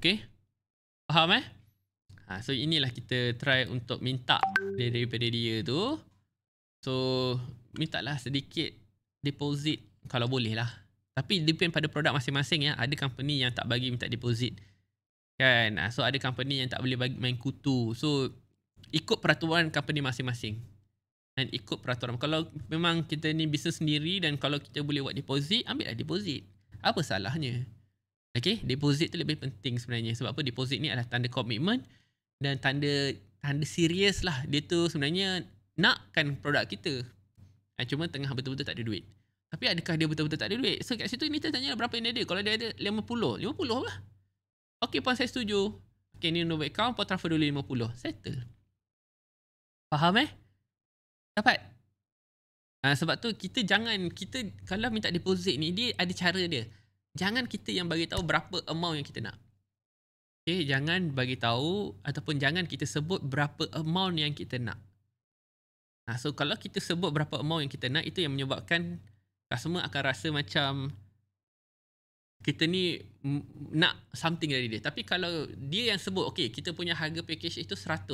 Speaker 1: Okay. Faham eh? Ha, so inilah kita try untuk minta daripada dia tu. So minta lah sedikit deposit kalau boleh lah. Tapi depend pada produk masing-masing ya. Ada company yang tak bagi minta deposit. Deposit. Kan ah, So ada company yang tak boleh bagi main kutu So Ikut peraturan company masing-masing Dan ikut peraturan Kalau memang kita ni bisnes sendiri Dan kalau kita boleh buat deposit Ambil lah deposit Apa salahnya Okay Deposit tu lebih penting sebenarnya Sebab apa deposit ni adalah tanda komitmen Dan tanda Tanda serius lah Dia tu sebenarnya Nakkan produk kita ha, Cuma tengah betul-betul tak ada duit Tapi adakah dia betul-betul tak ada duit So kat situ ni tanya berapa yang dia ada Kalau dia ada 50 50 lah Okey puan saya setuju. Okey ni nombor account puan transfer dulu 50. Settle. Faham eh? Dapat? Ha, sebab tu kita jangan kita kalau minta deposit ni dia ada cara dia. Jangan kita yang bagi tahu berapa amount yang kita nak. Okey, jangan bagi tahu ataupun jangan kita sebut berapa amount yang kita nak. Ha, so kalau kita sebut berapa amount yang kita nak itu yang menyebabkan customer akan rasa macam kita ni nak something dari dia. Tapi kalau dia yang sebut, okay, kita punya harga package itu 100.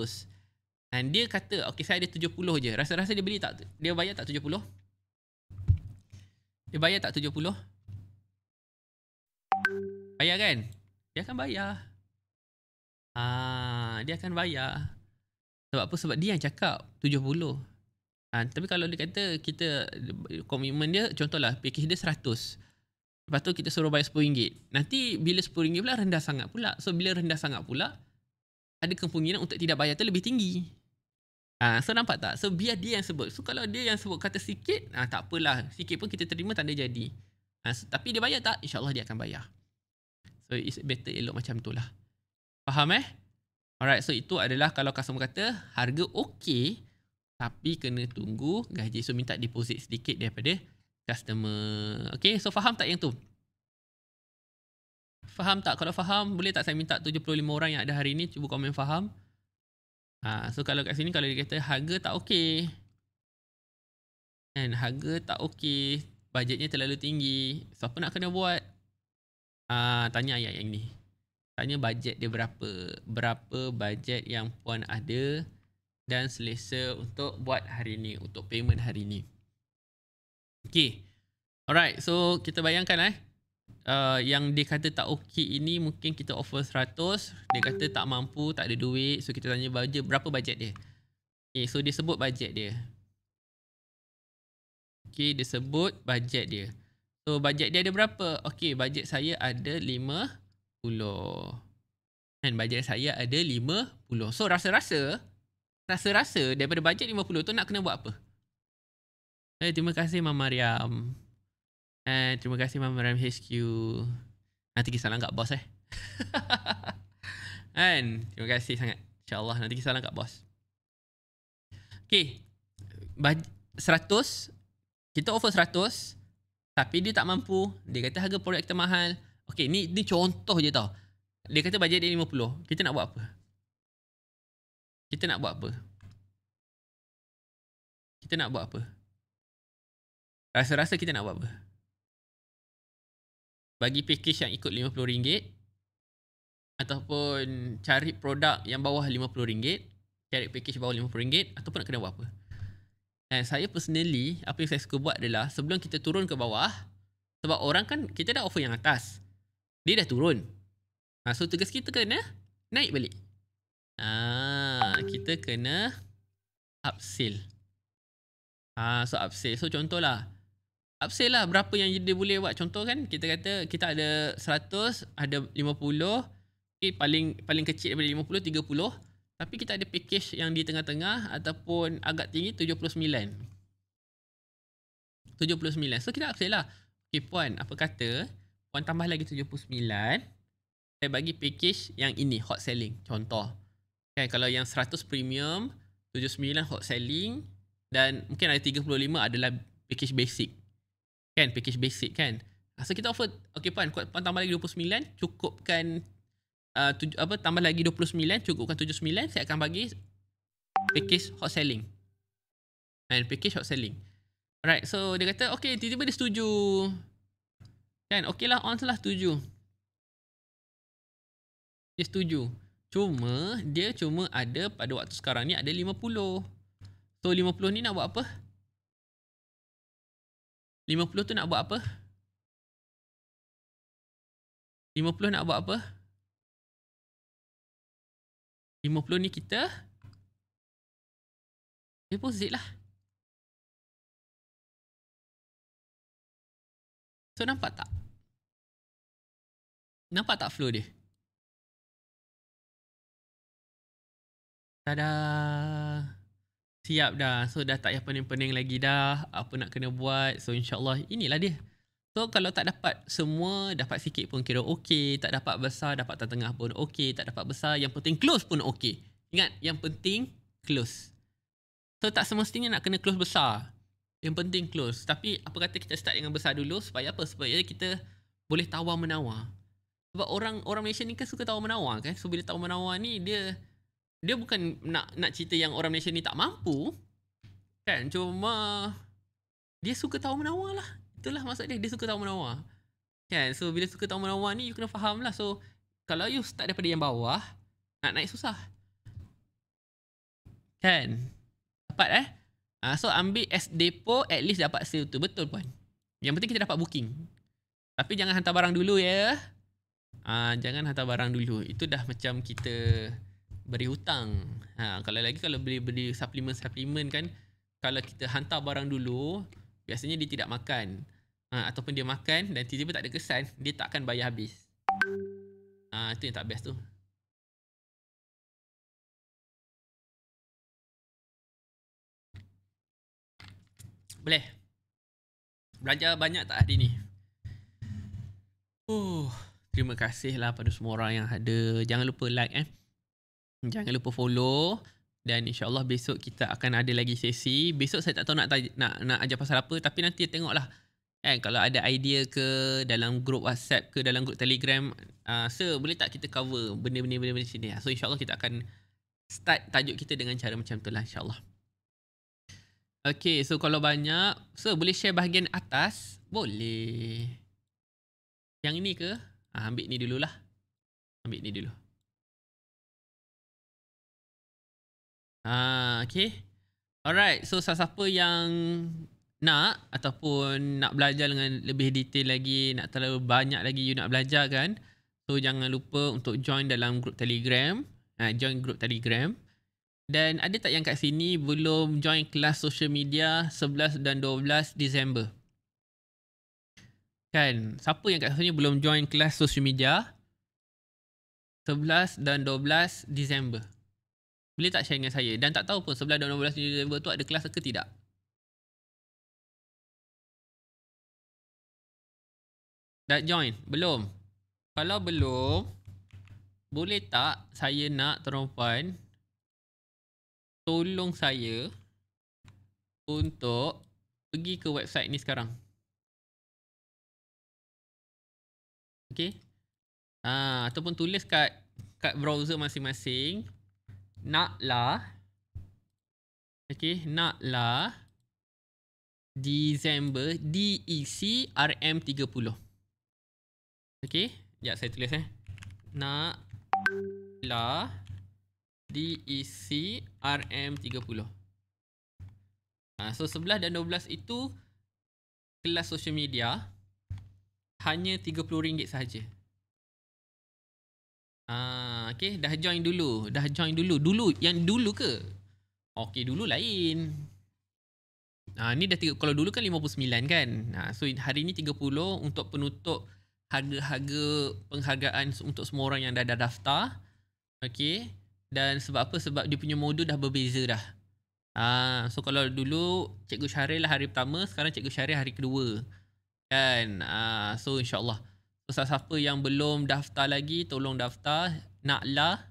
Speaker 1: And dia kata, okay, saya ada 70 je. Rasa-rasa dia beli tak, dia bayar tak 70? Dia bayar tak 70? Bayar kan? Dia akan bayar. Ah, dia akan bayar. Sebab apa? Sebab dia yang cakap 70. Ha, tapi kalau dia kata kita komitmen dia contohlah package dia Lepas tu kita suruh bayar RM10. Nanti bila RM10 pula rendah sangat pula. So bila rendah sangat pula, ada kemungkinan untuk tidak bayar tu lebih tinggi. Ha, so nampak tak? So biar dia yang sebut. So kalau dia yang sebut kata sikit, ha, tak apalah. Sikit pun kita terima tanda jadi. Ha, so, tapi dia bayar tak? InsyaAllah dia akan bayar. So it's better elok macam tu lah. Faham eh? Alright, so itu adalah kalau customer kata harga okey tapi kena tunggu gaji. So minta deposit sedikit daripada customer. Okay, so faham tak yang tu? Faham tak? Kalau faham, boleh tak saya minta 75 orang yang ada hari ni cuba komen faham? Ha, so kalau kat sini, kalau dia kata harga tak okay, and harga tak okay, Bajetnya terlalu tinggi. Siapa nak kena buat? Ha, tanya ayat yang ni. Tanya bajet dia berapa. Berapa bajet yang puan ada dan selesa untuk buat hari ni. Untuk payment hari ni. Okay. Alright. So, kita bayangkan eh. Uh, yang dia kata tak okey ini mungkin kita offer seratus. dia kata tak mampu tak ada duit so kita tanya budget berapa budget dia okey so dia sebut budget dia Okay, dia sebut budget dia so budget dia ada berapa okey budget saya ada lima puluh. Dan budget saya ada lima puluh. so rasa-rasa rasa-rasa daripada budget puluh tu nak kena buat apa Eh, terima kasih Mama Riam. Eh, terima kasih Mama Riam HQ. Nanti kisah langkat bos eh. Kan? terima kasih sangat. insya Allah nanti kisah langkat bos. Okay. Baj- 100. Kita offer 100. Tapi dia tak mampu. Dia kata harga produk kita mahal. Okay, ni, ni contoh je tau. Dia kata bajet dia 50. Kita nak buat apa? Kita nak
Speaker 2: buat apa? Kita nak buat apa?
Speaker 1: Rasa-rasa kita nak buat apa? Bagi package yang ikut RM50 Ataupun cari produk yang bawah RM50 Cari package bawah RM50 Ataupun nak kena buat apa? And saya personally Apa yang saya suka buat adalah Sebelum kita turun ke bawah Sebab orang kan Kita dah offer yang atas Dia dah turun ha, So tugas kita kena Naik balik Ah, Kita kena Upsell ha, So upsell So contohlah upsell lah berapa yang dia boleh buat contoh kan kita kata kita ada 100 ada 50 okay, paling paling kecil daripada 50 30 tapi kita ada package yang di tengah-tengah ataupun agak tinggi 79 79 so kita upsell lah ok puan apa kata puan tambah lagi 79 saya bagi package yang ini hot selling contoh kan kalau yang 100 premium 79 hot selling dan mungkin ada 35 adalah package basic kan package basic kan Asal ah, kita offer okay puan puan tambah lagi 29 cukupkan uh, apa tambah lagi 29 cukupkan 79 saya akan bagi package hot selling and package hot selling alright so dia kata okay tiba-tiba dia setuju kan okay lah on lah setuju dia setuju cuma dia cuma ada pada waktu sekarang ni ada 50 so 50 ni nak buat apa
Speaker 2: 50 tu nak buat apa? 50 nak buat apa? 50 ni kita deposit lah. So nampak tak? Nampak
Speaker 1: tak flow dia? Tada siap dah. So dah tak payah pening-pening lagi dah. Apa nak kena buat. So insyaAllah inilah dia. So kalau tak dapat semua, dapat sikit pun kira okey. Tak dapat besar, dapat tengah tengah pun okey. Tak dapat besar, yang penting close pun okey. Ingat, yang penting close. So tak semestinya nak kena close besar. Yang penting close. Tapi apa kata kita start dengan besar dulu supaya apa? Supaya kita boleh tawar menawar. Sebab orang orang Malaysia ni kan suka tawar menawar kan. So bila tawar menawar ni dia dia bukan nak nak cerita yang orang Malaysia ni tak mampu kan cuma dia suka tahu menawar lah itulah maksud dia dia suka tahu menawar kan so bila suka tahu menawar ni you kena faham lah so kalau you start daripada yang bawah nak naik susah kan dapat eh uh, so ambil as depo at least dapat sale tu betul puan yang penting kita dapat booking tapi jangan hantar barang dulu ya uh, jangan hantar barang dulu itu dah macam kita beri hutang. Ha, kalau lagi kalau beli beli suplemen suplemen kan, kalau kita hantar barang dulu, biasanya dia tidak makan. Ha, ataupun dia makan dan tiba-tiba tak ada kesan, dia tak akan bayar habis. Ha, itu yang tak best tu. Boleh. Belajar banyak tak hari ni? Oh, terima kasihlah pada semua orang yang ada. Jangan lupa like eh. Hmm. jangan lupa follow dan insyaallah besok kita akan ada lagi sesi besok saya tak tahu nak nak nak ajar pasal apa tapi nanti tengoklah Eh kalau ada idea ke dalam grup WhatsApp ke dalam grup Telegram uh, ah, so boleh tak kita cover benda-benda benda-benda sini ah, so insyaallah kita akan start tajuk kita dengan cara macam tu lah insyaallah Okay, so kalau banyak, so boleh share bahagian atas? Boleh. Yang ini ke? Ah, ambil ni dululah. Ambil ni dulu. Ah, okay. Alright, so siapa-siapa yang nak ataupun nak belajar dengan lebih detail lagi, nak terlalu banyak lagi you nak belajar kan, so jangan lupa untuk join dalam grup telegram. Uh, join grup telegram. Dan ada tak yang kat sini belum join kelas social media 11 dan 12 Disember? Kan, siapa yang kat sini belum join kelas social media 11 dan 12 Disember? Boleh tak share dengan saya? Dan tak tahu pun 11 dan 12 Disember tu ada kelas ke tidak?
Speaker 2: Dah join? Belum? Kalau belum,
Speaker 1: boleh tak saya nak terompan tolong saya untuk pergi ke website ni sekarang. Okay. Ha, ah, ataupun tulis kat kat browser masing-masing nak lah, okay. Nak lah, Disember diisi e RM30. Okay, jap saya tulis eh. Nak la diisi e RM30. Ha, so sebelah dan dua belas itu kelas social media hanya RM30 sahaja. Ah, okay, dah join dulu. Dah join dulu. Dulu, yang dulu ke? Okay, dulu lain. Ha, ni dah tiga, kalau dulu kan 59 kan? Ha, so, hari ni 30 untuk penutup harga-harga penghargaan untuk semua orang yang dah, dah daftar. Okay. Dan sebab apa? Sebab dia punya modul dah berbeza dah. Ha, so, kalau dulu Cikgu Syahril lah hari pertama, sekarang Cikgu Syahril hari kedua. Kan? Ha, so, insyaAllah. So, siapa yang belum daftar lagi, tolong daftar. Na'la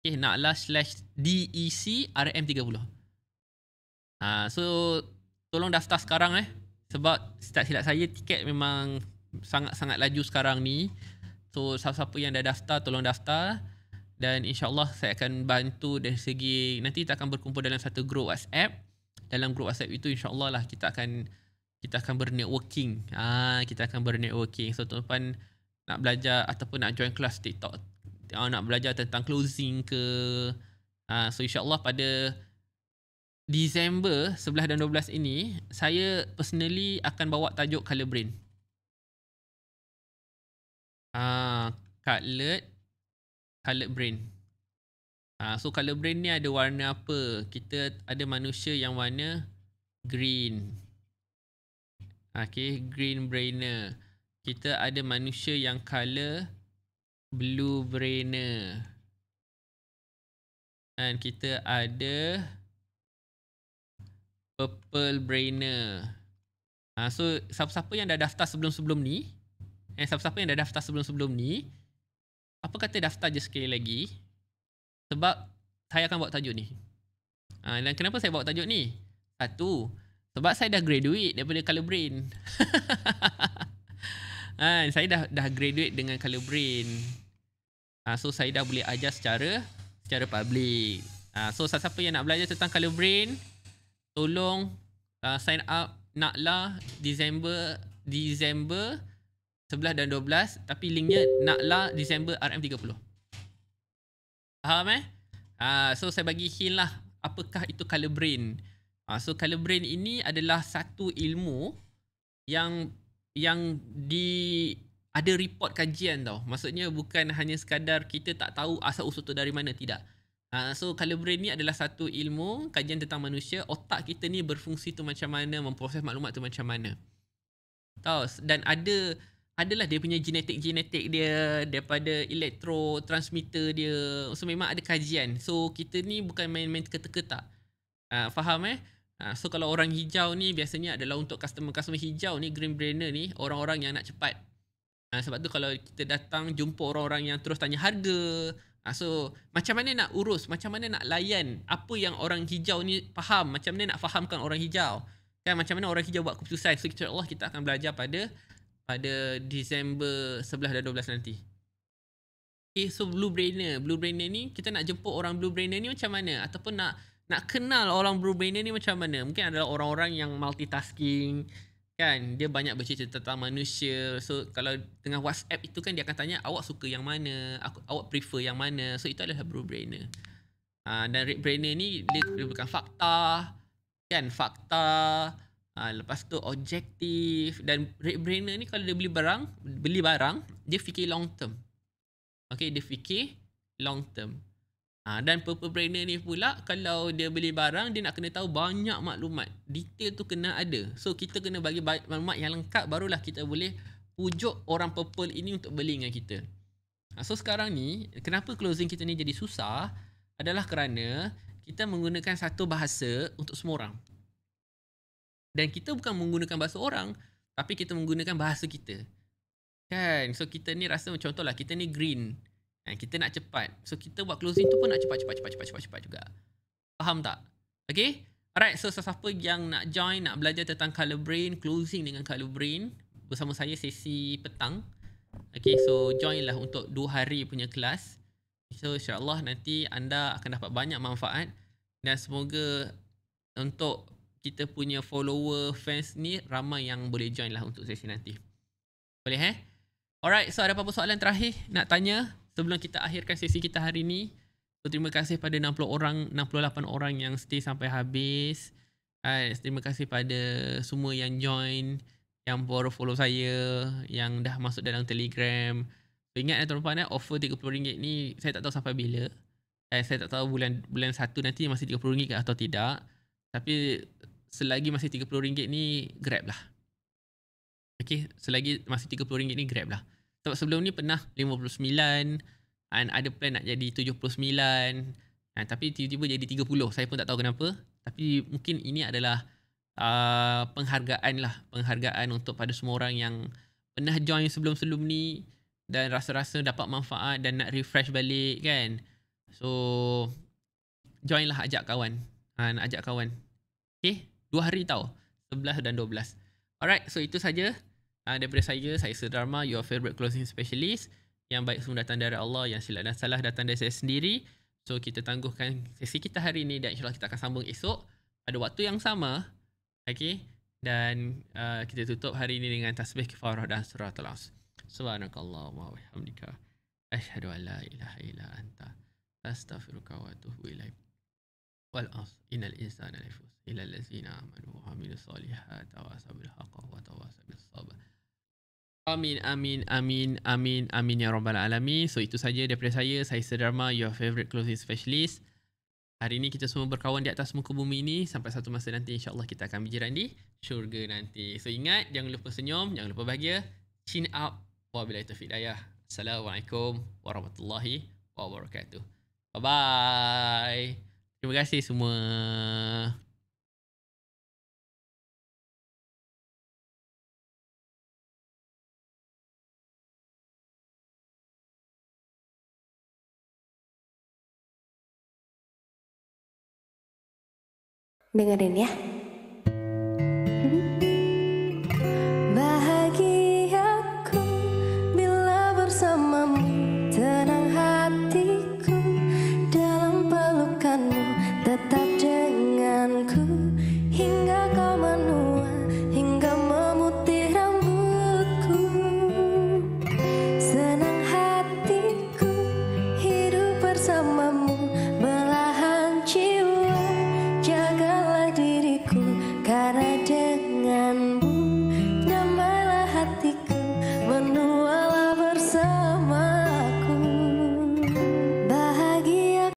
Speaker 1: Okay, eh, Na'la slash DEC RM30 uh, ha, So, tolong daftar sekarang eh Sebab setiap silap saya tiket memang sangat-sangat laju sekarang ni So, siapa-siapa yang dah daftar, tolong daftar Dan insyaAllah saya akan bantu dari segi Nanti kita akan berkumpul dalam satu group WhatsApp Dalam group WhatsApp itu insyaAllah lah kita akan kita akan bernetworking. Ah, kita akan bernetworking. So tuan-tuan nak belajar ataupun nak join kelas TikTok uh, nak belajar tentang closing ke uh, so insyaallah pada Disember 11 dan 12 ini saya personally akan bawa tajuk color brain ah uh, colored brain ah so color brain ni ada warna apa kita ada manusia yang warna green ah, Okay, green brainer. Kita ada manusia yang color blue brainer dan kita ada purple brainer ha, so siapa-siapa yang dah daftar sebelum-sebelum ni eh siapa-siapa yang dah daftar sebelum-sebelum ni apa kata daftar je sekali lagi sebab saya akan buat tajuk ni ha, dan kenapa saya buat tajuk ni satu sebab saya dah graduate daripada color brain Ha, saya dah dah graduate dengan color brain. Ha, so saya dah boleh ajar secara secara public. Ha, so siapa yang nak belajar tentang color brain, tolong uh, sign up nak lah Disember Disember 11 dan 12 tapi linknya nak lah Disember RM30. Faham eh? Ha, so saya bagi hint lah apakah itu color brain. Ha, so color brain ini adalah satu ilmu yang yang di ada report kajian tau. Maksudnya bukan hanya sekadar kita tak tahu asal usul tu dari mana tidak. Uh, so kalau brain ni adalah satu ilmu kajian tentang manusia, otak kita ni berfungsi tu macam mana, memproses maklumat tu macam mana. tau? dan ada adalah dia punya genetik-genetik dia daripada elektrotransmitter dia. So memang ada kajian. So kita ni bukan main-main ketek-ketak. Uh, ha, faham eh? Ha, so kalau orang hijau ni biasanya adalah untuk customer-customer hijau ni green brainer ni orang-orang yang nak cepat. Ha, sebab tu kalau kita datang jumpa orang-orang yang terus tanya harga. Ha, so macam mana nak urus, macam mana nak layan, apa yang orang hijau ni faham, macam mana nak fahamkan orang hijau. Kan macam mana orang hijau buat keputusan. So kita Allah kita akan belajar pada pada Disember 11 dan 12 nanti. Okay, so blue brainer, blue brainer ni kita nak jemput orang blue brainer ni macam mana ataupun nak nak kenal orang Brubania ni macam mana mungkin adalah orang-orang yang multitasking kan dia banyak bercerita tentang manusia so kalau tengah WhatsApp itu kan dia akan tanya awak suka yang mana aku awak prefer yang mana so itu adalah Brubania ha, uh, dan red brainer ni dia, berikan fakta kan fakta Ha, lepas tu objektif dan red brainer ni kalau dia beli barang beli barang dia fikir long term okay dia fikir long term Ha, dan purple brainer ni pula kalau dia beli barang dia nak kena tahu banyak maklumat. Detail tu kena ada. So kita kena bagi maklumat yang lengkap barulah kita boleh pujuk orang purple ini untuk beli dengan kita. Ha, so sekarang ni kenapa closing kita ni jadi susah adalah kerana kita menggunakan satu bahasa untuk semua orang. Dan kita bukan menggunakan bahasa orang tapi kita menggunakan bahasa kita. Kan? So kita ni rasa macam contohlah kita ni green. Kan? Kita nak cepat. So kita buat closing tu pun nak cepat cepat cepat cepat cepat cepat juga. Faham tak? Okay? Alright, so siapa yang nak join, nak belajar tentang color brain, closing dengan color brain bersama saya sesi petang. Okay, so join lah untuk 2 hari punya kelas. So insyaAllah nanti anda akan dapat banyak manfaat dan semoga untuk kita punya follower fans ni ramai yang boleh join lah untuk sesi nanti. Boleh eh? Alright, so ada apa-apa soalan terakhir nak tanya? sebelum kita akhirkan sesi kita hari ni terima kasih pada 60 orang 68 orang yang stay sampai habis uh, terima kasih pada semua yang join yang baru follow saya yang dah masuk dalam telegram ingat eh tuan-tuan eh offer RM30 ni saya tak tahu sampai bila eh, saya tak tahu bulan bulan 1 nanti masih RM30 ke atau tidak tapi selagi masih RM30 ni grab lah Okay, selagi masih RM30 ni grab lah. Sebab sebelum ni pernah 59 and kan? ada plan nak jadi 79 and kan? tapi tiba-tiba jadi 30. Saya pun tak tahu kenapa. Tapi mungkin ini adalah uh, penghargaan lah. Penghargaan untuk pada semua orang yang pernah join sebelum-sebelum ni dan rasa-rasa dapat manfaat dan nak refresh balik kan. So join lah ajak kawan. Ha, ajak kawan. Okay. Dua hari tau. 11 dan 12. Alright. So itu saja uh, daripada saya, saya Sedarma, your favorite closing specialist. Yang baik semua datang dari Allah, yang silap dan salah datang dari saya sendiri. So, kita tangguhkan sesi kita hari ini dan insyaAllah kita akan sambung esok pada waktu yang sama. Okay? Dan uh, kita tutup hari ini dengan tasbih kifarah dan surah talas. Subhanakallah wa bihamdika. Ashadu an la ilaha ila anta. Astaghfiruka wa atuhu ilaih. والأص إن الإنسان لفوس إلى الذين آمنوا وعملوا الصالحات تواصوا wa وتواصوا بالصبر Amin, amin, amin, amin, amin ya rabbal alami. So itu saja daripada saya, saya Sedarma, your favorite clothing specialist. Hari ini kita semua berkawan di atas muka bumi ini sampai satu masa nanti insyaAllah kita akan berjiran di syurga nanti. So ingat, jangan lupa senyum, jangan lupa bahagia. Chin up. Wabila itu fidayah. Assalamualaikum warahmatullahi wabarakatuh. Bye-bye. Terima kasih semua.
Speaker 2: dengerin ya.